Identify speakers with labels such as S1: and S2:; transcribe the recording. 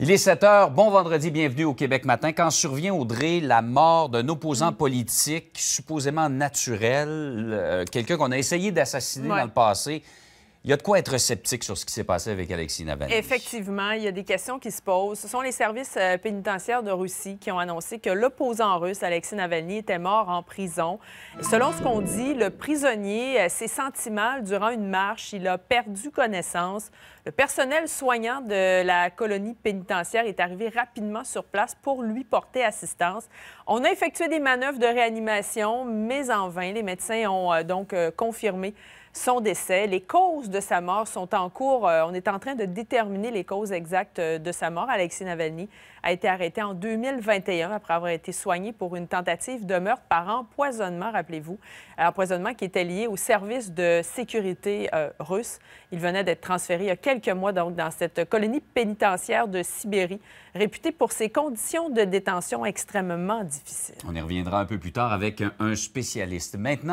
S1: Il est 7 heures. Bon vendredi, bienvenue au Québec matin. Quand survient Audrey la mort d'un opposant mm. politique supposément naturel, euh, quelqu'un qu'on a essayé d'assassiner dans le passé, il y a de quoi être sceptique sur ce qui s'est passé avec Alexis Navalny.
S2: Effectivement, il y a des questions qui se posent. Ce sont les services euh, pénitentiaires de Russie qui ont annoncé que l'opposant russe, Alexis Navalny, était mort en prison. Selon ce qu'on dit, le prisonnier euh, s'est senti mal durant une marche. Il a perdu connaissance. Le personnel soignant de la colonie pénitentiaire est arrivé rapidement sur place pour lui porter assistance. On a effectué des manœuvres de réanimation, mais en vain. Les médecins ont euh, donc confirmé son décès. Les causes de sa mort sont en cours. Euh, on est en train de déterminer les causes exactes euh, de sa mort. Alexei Navalny a été arrêté en 2021 après avoir été soigné pour une tentative de meurtre par empoisonnement, rappelez-vous. Euh, empoisonnement qui était lié au service de sécurité russe. Il venait d'être transféré il y a quelques mois donc, dans cette colonie pénitentiaire de Sibérie, réputée pour ses conditions de détention extrêmement difficiles.
S1: On y reviendra un peu plus tard avec un spécialiste. Maintenant,